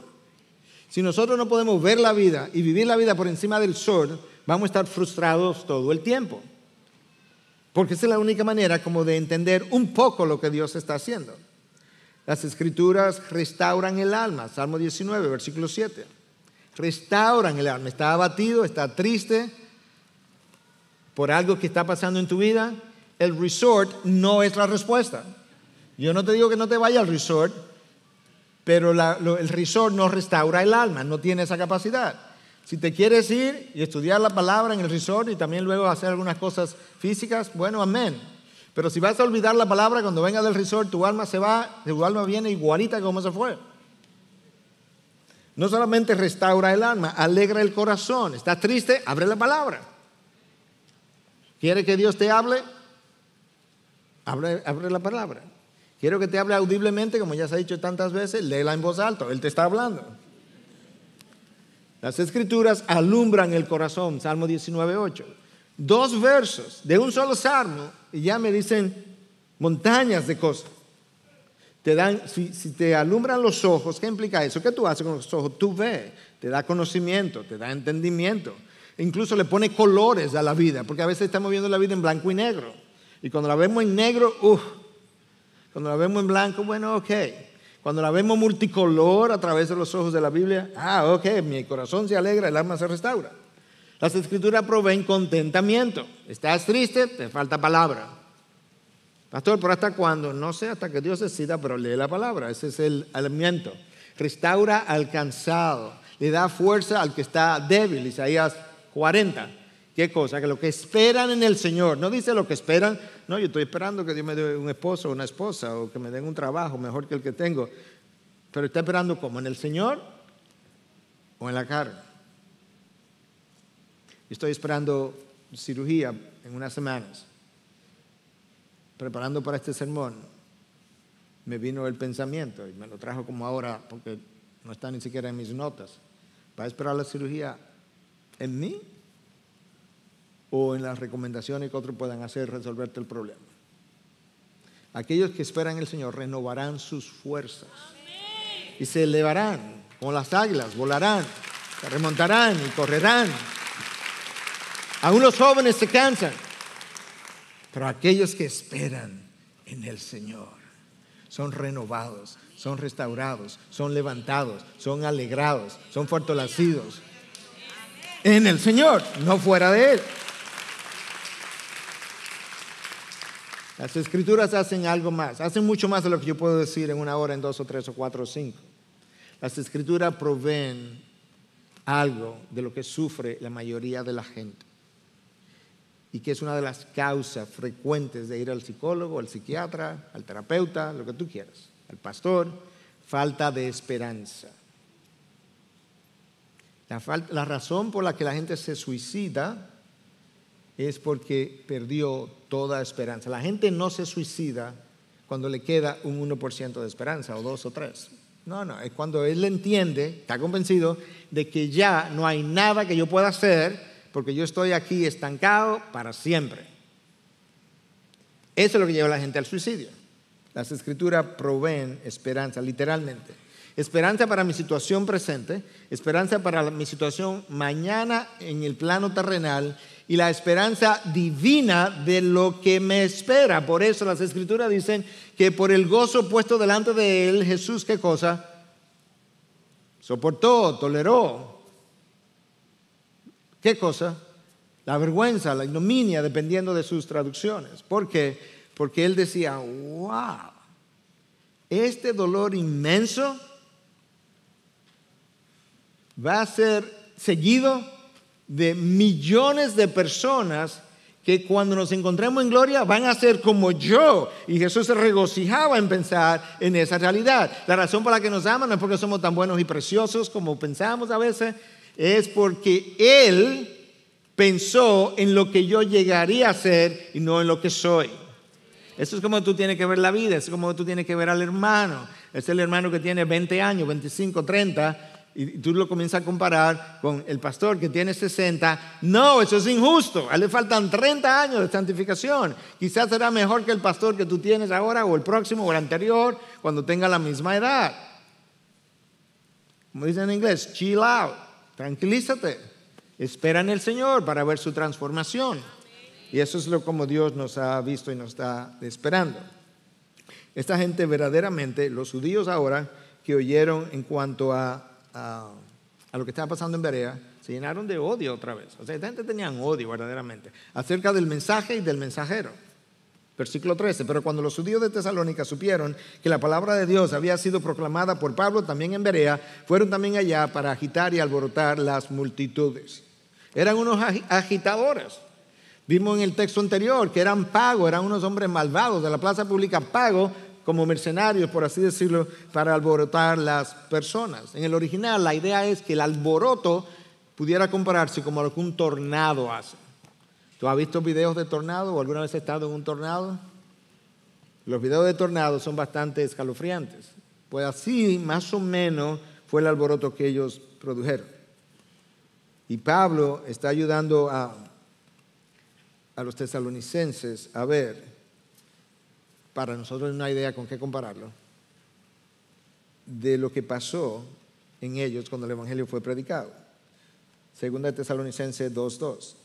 Si nosotros no podemos ver la vida y vivir la vida por encima del sol, vamos a estar frustrados todo el tiempo. Porque esa es la única manera como de entender un poco lo que Dios está haciendo. Las escrituras restauran el alma, Salmo 19, versículo 7. Restauran el alma. Está abatido, está triste, por algo que está pasando en tu vida, el resort no es la respuesta. Yo no te digo que no te vaya al resort, pero el resort no restaura el alma, no tiene esa capacidad. Si te quieres ir y estudiar la palabra en el resort y también luego hacer algunas cosas físicas, bueno, amén. Pero si vas a olvidar la palabra cuando venga del resort, tu alma se va, tu alma viene igualita como se fue. No solamente restaura el alma, alegra el corazón. ¿Estás triste? Abre la palabra. ¿Quiere que Dios te hable? Abre, la palabra. Quiero que te hable audiblemente, como ya se ha dicho tantas veces, léela en voz alta, Él te está hablando. Las escrituras alumbran el corazón, Salmo 19, 8. Dos versos de un solo salmo y ya me dicen montañas de cosas. Te dan, si, si te alumbran los ojos, ¿qué implica eso? ¿Qué tú haces con los ojos? Tú ves, te da conocimiento, te da entendimiento, Incluso le pone colores a la vida, porque a veces estamos viendo la vida en blanco y negro. Y cuando la vemos en negro, uff. Cuando la vemos en blanco, bueno, ok. Cuando la vemos multicolor a través de los ojos de la Biblia, ah, ok, mi corazón se alegra, el alma se restaura. Las escrituras proveen contentamiento. Estás triste, te falta palabra. Pastor, ¿pero hasta cuándo? No sé, hasta que Dios decida, pero lee la palabra. Ese es el alimento. Restaura al cansado. Le da fuerza al que está débil. Isaías 40. ¿Qué cosa? Que lo que esperan en el Señor, no dice lo que esperan, no, yo estoy esperando que Dios me dé un esposo o una esposa o que me den un trabajo mejor que el que tengo, pero está esperando como en el Señor o en la carne. Estoy esperando cirugía en unas semanas, preparando para este sermón. Me vino el pensamiento y me lo trajo como ahora porque no está ni siquiera en mis notas. ¿Va a esperar la cirugía en mí o en las recomendaciones que otros puedan hacer resolverte el problema. Aquellos que esperan el Señor renovarán sus fuerzas y se elevarán como las águilas, volarán, se remontarán y correrán. A unos jóvenes se cansan, pero aquellos que esperan en el Señor son renovados, son restaurados, son levantados, son alegrados, son fortalecidos, en el Señor, no fuera de Él. Las escrituras hacen algo más, hacen mucho más de lo que yo puedo decir en una hora, en dos o tres o cuatro o cinco. Las escrituras proveen algo de lo que sufre la mayoría de la gente y que es una de las causas frecuentes de ir al psicólogo, al psiquiatra, al terapeuta, lo que tú quieras, al pastor, falta de esperanza. La, razón por la que la gente se suicida es porque perdió toda esperanza. La gente no se suicida cuando le queda un 1% de esperanza o dos o tres. No, no, es cuando él entiende, está convencido de que ya no hay nada que yo pueda hacer porque yo estoy aquí estancado para siempre. Eso es lo que lleva a la gente al suicidio. Las escrituras proveen esperanza, literalmente. Esperanza para mi situación presente, esperanza para mi situación mañana en el plano terrenal y la esperanza divina de lo que me espera. Por eso las escrituras dicen que por el gozo puesto delante de él, Jesús, ¿qué cosa? Soportó, toleró. ¿Qué cosa? La vergüenza, la ignominia, dependiendo de sus traducciones. ¿Por qué? Porque él decía, wow, este dolor inmenso va a ser seguido de millones de personas que cuando nos encontremos en gloria van a ser como yo. Y Jesús se regocijaba en pensar en esa realidad. La razón por la que nos ama no es porque somos tan buenos y preciosos como pensamos a veces, es porque Él pensó en lo que yo llegaría a ser y no en lo que soy. Eso es como tú tienes que ver la vida, es como tú tienes que ver al hermano. Es el hermano que tiene 20 años, 25, 30 y tú lo comienzas a comparar con el pastor que tiene 60. No, eso es injusto. A le faltan 30 años de santificación. Quizás será mejor que el pastor que tú tienes ahora o el próximo o el anterior cuando tenga la misma edad. Como dicen en inglés, chill out, tranquilízate. Espera en el Señor para ver su transformación. Y eso es lo como Dios nos ha visto y nos está esperando. Esta gente verdaderamente, los judíos ahora que oyeron en cuanto a a, lo que estaba pasando en Berea, se llenaron de odio otra vez. O sea, esta gente tenían odio verdaderamente acerca del mensaje y del mensajero. Versículo 13, pero cuando los judíos de Tesalónica supieron que la palabra de Dios había sido proclamada por Pablo también en Berea, fueron también allá para agitar y alborotar las multitudes. Eran unos agitadores. Vimos en el texto anterior que eran pagos, eran unos hombres malvados de la plaza pública pagos como mercenarios, por así decirlo, para alborotar las personas. En el original la idea es que el alboroto pudiera compararse como lo que un tornado hace. ¿Tú has visto videos de tornado o alguna vez has estado en un tornado? Los videos de tornado son bastante escalofriantes. Pues así, más o menos, fue el alboroto que ellos produjeron. Y Pablo está ayudando a, a los tesalonicenses a ver para nosotros una idea con qué compararlo, de lo que pasó en ellos cuando el Evangelio fue predicado. Segunda de tesalonicense 2.2.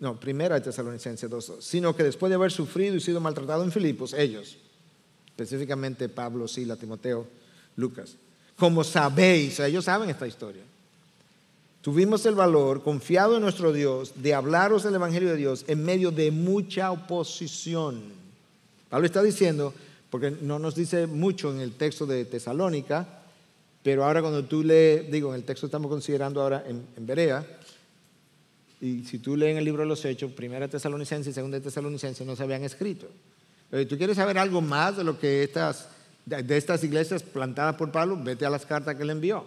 No, primera de tesalonicense 2.2. Sino que después de haber sufrido y sido maltratado en Filipos, ellos, específicamente Pablo, Sila, Timoteo, Lucas, como sabéis, ellos saben esta historia. Tuvimos el valor, confiado en nuestro Dios, de hablaros del Evangelio de Dios en medio de mucha oposición. Pablo ah, está diciendo, porque no nos dice mucho en el texto de Tesalónica, pero ahora cuando tú lees, digo, en el texto estamos considerando ahora en, Berea, y si tú lees en el libro de los Hechos, primera tesalonicense y segunda tesalonicense no se habían escrito. Pero si tú quieres saber algo más de lo que estas, de estas iglesias plantadas por Pablo, vete a las cartas que le envió.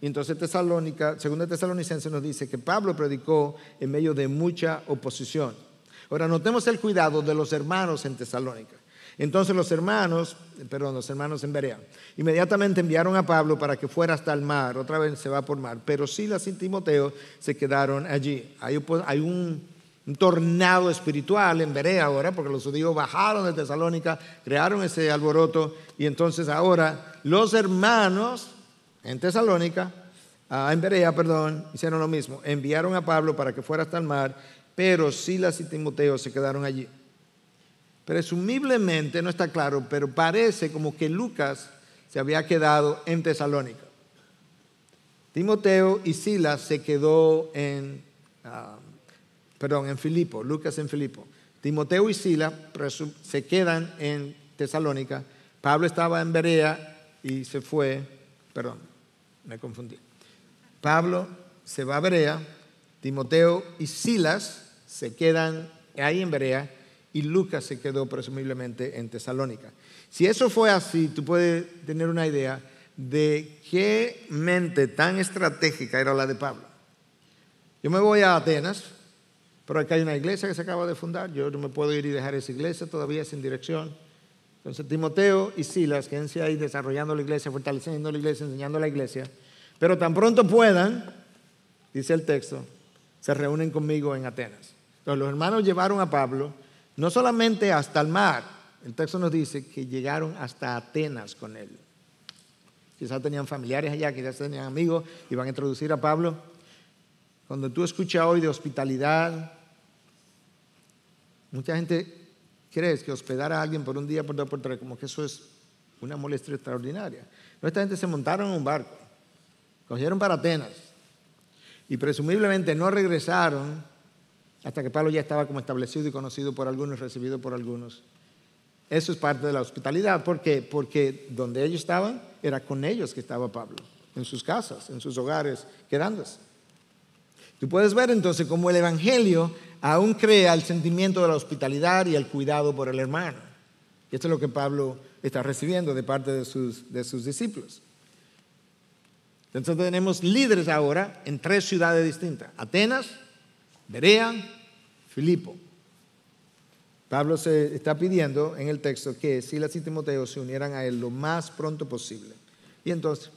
Y entonces Tesalónica, segunda tesalonicense nos dice que Pablo predicó en medio de mucha oposición. Ahora, notemos el cuidado de los hermanos en Tesalónica. Entonces los hermanos, perdón, los hermanos en Berea, inmediatamente enviaron a Pablo para que fuera hasta el mar, otra vez se va por mar, pero Silas y Timoteo se quedaron allí. Hay, un, tornado espiritual en Berea ahora, porque los judíos bajaron de Tesalónica, crearon ese alboroto, y entonces ahora los hermanos en Tesalónica, ah, en Berea, perdón, hicieron lo mismo, enviaron a Pablo para que fuera hasta el mar, pero Silas y Timoteo se quedaron allí. Presumiblemente, no está claro, pero parece como que Lucas se había quedado en Tesalónica. Timoteo y Silas se quedó en, um, perdón, en Filipo, Lucas en Filipo. Timoteo y Silas se quedan en Tesalónica. Pablo estaba en Berea y se fue, perdón, me confundí. Pablo se va a Berea, Timoteo y Silas se quedan ahí en Berea y Lucas se quedó presumiblemente en Tesalónica. Si eso fue así, tú puedes tener una idea de qué mente tan estratégica era la de Pablo. Yo me voy a Atenas, pero acá hay una iglesia que se acaba de fundar, yo no me puedo ir y dejar esa iglesia todavía sin dirección. Entonces Timoteo y Silas, que están ahí desarrollando la iglesia, fortaleciendo la iglesia, enseñando la iglesia, pero tan pronto puedan, dice el texto, se reúnen conmigo en Atenas los hermanos llevaron a Pablo no solamente hasta el mar, el texto nos dice que llegaron hasta Atenas con él. Quizás tenían familiares allá, quizás tenían amigos, y iban a introducir a Pablo. Cuando tú escuchas hoy de hospitalidad, mucha gente crees que hospedar a alguien por un día, por dos, por tres, como que eso es una molestia extraordinaria. No, esta gente se montaron en un barco, cogieron para Atenas y presumiblemente no regresaron hasta que Pablo ya estaba como establecido y conocido por algunos, recibido por algunos. Eso es parte de la hospitalidad. ¿Por qué? Porque donde ellos estaban era con ellos que estaba Pablo, en sus casas, en sus hogares, quedándose. Tú puedes ver entonces cómo el Evangelio aún crea el sentimiento de la hospitalidad y el cuidado por el hermano. Y esto es lo que Pablo está recibiendo de parte de sus, de sus discípulos. Entonces tenemos líderes ahora en tres ciudades distintas, Atenas, Berea, Filipo. Pablo se está pidiendo en el texto que Silas y Timoteo se unieran a él lo más pronto posible. Y entonces,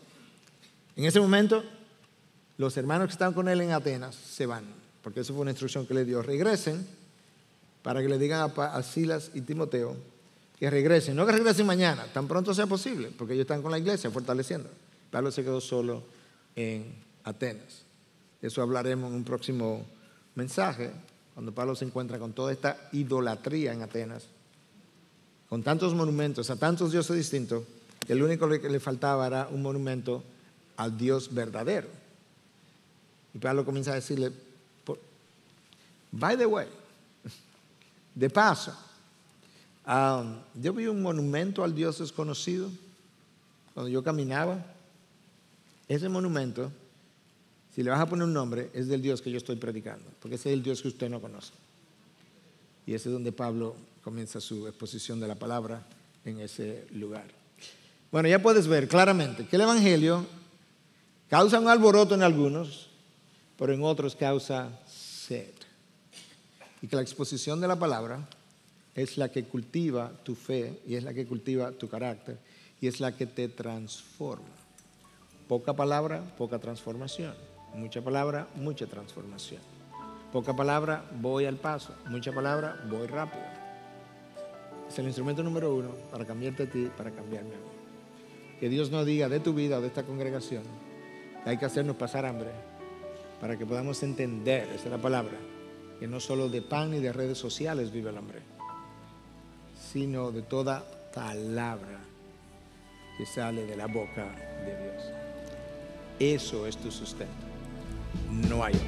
en ese momento, los hermanos que están con él en Atenas se van, porque eso fue una instrucción que le dio. Regresen para que le digan a, Silas y Timoteo que regresen. No que regresen mañana, tan pronto sea posible, porque ellos están con la iglesia fortaleciendo. Pablo se quedó solo en Atenas. Eso hablaremos en un próximo mensaje, cuando Pablo se encuentra con toda esta idolatría en Atenas, con tantos monumentos, a tantos dioses distintos, el único que le faltaba era un monumento al Dios verdadero. Y Pablo comienza a decirle, by the way, de paso, um, yo vi un monumento al Dios desconocido cuando yo caminaba. Ese monumento si le vas a poner un nombre, es del Dios que yo estoy predicando, porque ese es el Dios que usted no conoce. Y ese es donde Pablo comienza su exposición de la palabra en ese lugar. Bueno, ya puedes ver claramente que el Evangelio causa un alboroto en algunos, pero en otros causa sed. Y que la exposición de la palabra es la que cultiva tu fe y es la que cultiva tu carácter y es la que te transforma. Poca palabra, poca transformación. Mucha palabra, mucha transformación. Poca palabra, voy al paso. Mucha palabra, voy rápido. Es el instrumento número uno para cambiarte a ti, para cambiarme a mí. Que Dios no diga de tu vida o de esta congregación que hay que hacernos pasar hambre para que podamos entender, esa es la palabra, que no solo de pan y de redes sociales vive el hambre, sino de toda palabra que sale de la boca de Dios. Eso es tu sustento no hay otra.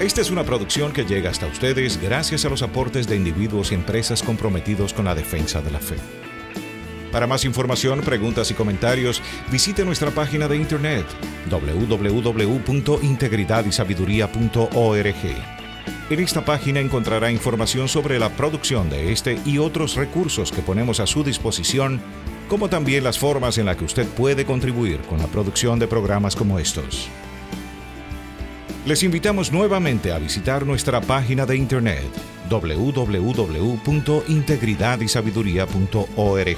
Esta es una producción que llega hasta ustedes gracias a los aportes de individuos y empresas comprometidos con la defensa de la fe. Para más información, preguntas y comentarios, visite nuestra página de internet www.integridadysabiduría.org. En esta página encontrará información sobre la producción de este y otros recursos que ponemos a su disposición, como también las formas en las que usted puede contribuir con la producción de programas como estos. Les invitamos nuevamente a visitar nuestra página de internet www.integridadysabiduría.org.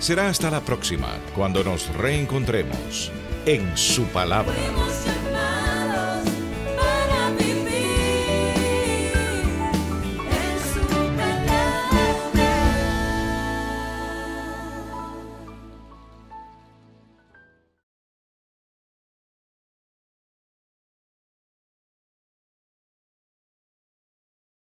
Será hasta la próxima, cuando nos reencontremos en su palabra.